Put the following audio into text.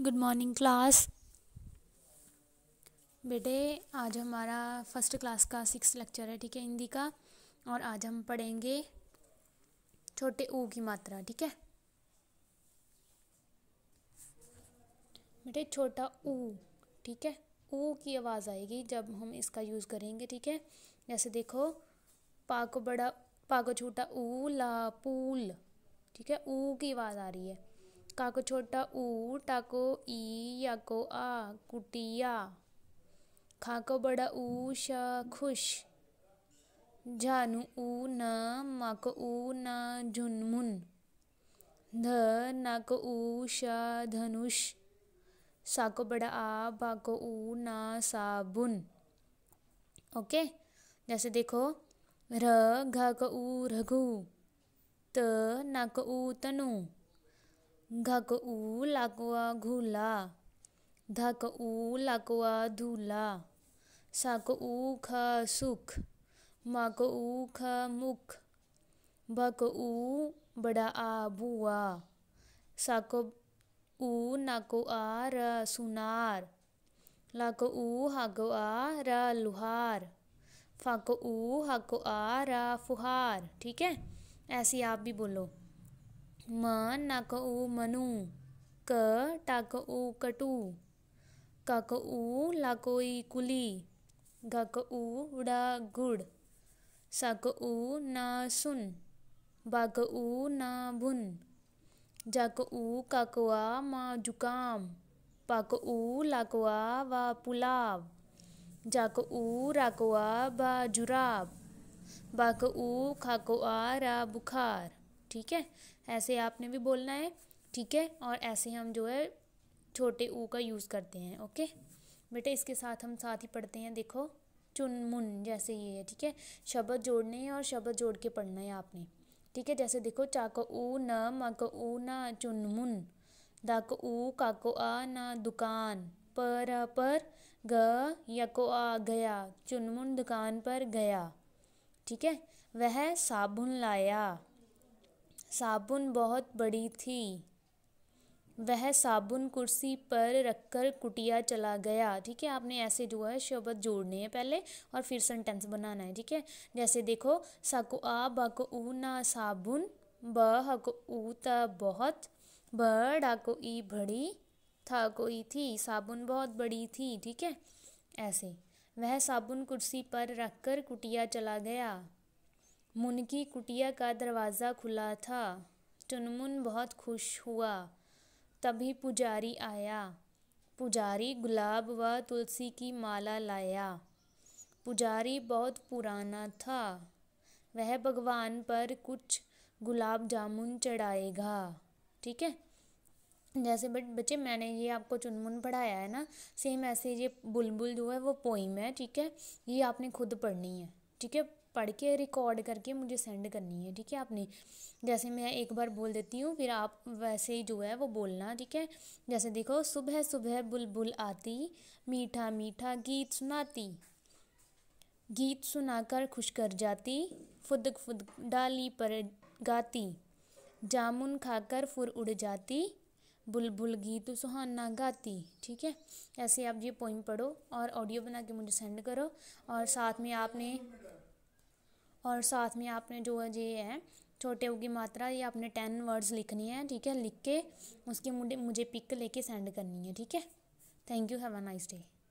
good morning class बेटे आज हमारा फर्स्ट क्लास का सिक्स लेक्चर है ठीक है हिंदी का और आज हम पढ़ेंगे छोटे ऊ की मात्रा ठीक है बेटे छोटा ऊ ठीक है ऊ की आवाज़ आएगी जब हम इसका यूज़ करेंगे ठीक है जैसे देखो पाको बड़ा पाको छोटा ऊ ला पूल ठीक है ऊ की आवाज़ आ रही है काको छोटा ऊ टाको ई याको आ कुटिया खाको बड़ा ऊ श खुश झानू ऊ न माको ऊ न झुनमुन ध नाको ऊ श धनुष साको बड़ा आ बाको ऊ ना साबुन ओके जैसे देखो र घ को ऊ रघु त नाको ऊ तनु घक ऊ लाकवा घूला धक ऊ लाकवा धूला सक ऊ ख सुख मक ऊ ख मुख भक ऊ बड़ा आ बुआ सक ऊ नाको आ र सुनार लक ऊ हक आ र लुहार फक ऊ हाको आ र फुहार ठीक है ऐसे आप भी बोलो म नक उ मनु क टक उ कटु कक उ लकोई कुली गक उ उड़ा गुड़ सक उ न सुन बक उ न भुन जक उ ककवा म जुकाम पक उ लकवा व पुलाव जक उ रकवा ब जुराब बक उ खकवा र बुखार ठीक है ऐसे आपने भी बोलना है ठीक है और ऐसे हम जो है छोटे ऊ का यूज़ करते हैं ओके बेटे इसके साथ हम साथ ही पढ़ते हैं देखो चुनमुन जैसे ये है ठीक है शब्द जोड़ने हैं और शब्द जोड़ के पढ़ना है आपने ठीक है जैसे देखो चाक ऊ न मक ऊ न चुनमुन दक ऊ काको आ न दुकान पर पर ग यको आ गया चुनमुन दुकान पर गया ठीक है वह साबुन लाया साबुन बहुत बड़ी थी वह साबुन कुर्सी पर रखकर कुटिया चला गया ठीक है आपने ऐसे जो है शब्द जोड़ने हैं पहले और फिर सेंटेंस बनाना है ठीक है जैसे देखो सको आ बक ऊ ना साबुन ब हक ऊ त बहुत बड़ा को ई बड़ी था कोई थी साबुन बहुत बड़ी थी ठीक है ऐसे वह साबुन कुर्सी पर रखकर कुटिया चला गया मुन की कुटिया का दरवाज़ा खुला था चुनमुन बहुत खुश हुआ तभी पुजारी आया पुजारी गुलाब व तुलसी की माला लाया पुजारी बहुत पुराना था वह भगवान पर कुछ गुलाब जामुन चढ़ाएगा ठीक है जैसे बट बच्चे मैंने ये आपको चुनमुन पढ़ाया है ना सेम ऐसे ये बुलबुल जो है वो पोइम है ठीक है ये आपने खुद पढ़नी है ठीक है पढ़ के रिकॉर्ड करके मुझे सेंड करनी है ठीक है आपने जैसे मैं एक बार बोल देती हूँ फिर आप वैसे ही जो है वो बोलना ठीक है जैसे देखो सुबह सुबह बुलबुल आती मीठा मीठा गीत सुनाती गीत सुनाकर खुश कर जाती फुद फुद डाली पर गाती जामुन खाकर फुर उड़ जाती बुलबुल गीत सुहाना गाती ठीक है ऐसे आप ये पोइम पढ़ो और ऑडियो बना के मुझे सेंड करो और साथ में आपने और साथ में आपने जो है ये है छोटे ओ की मात्रा ये आपने टेन वर्ड्स लिखनी है ठीक है लिख के उसकी मुझे मुझे पिक लेके सेंड करनी है ठीक है thank you have a nice day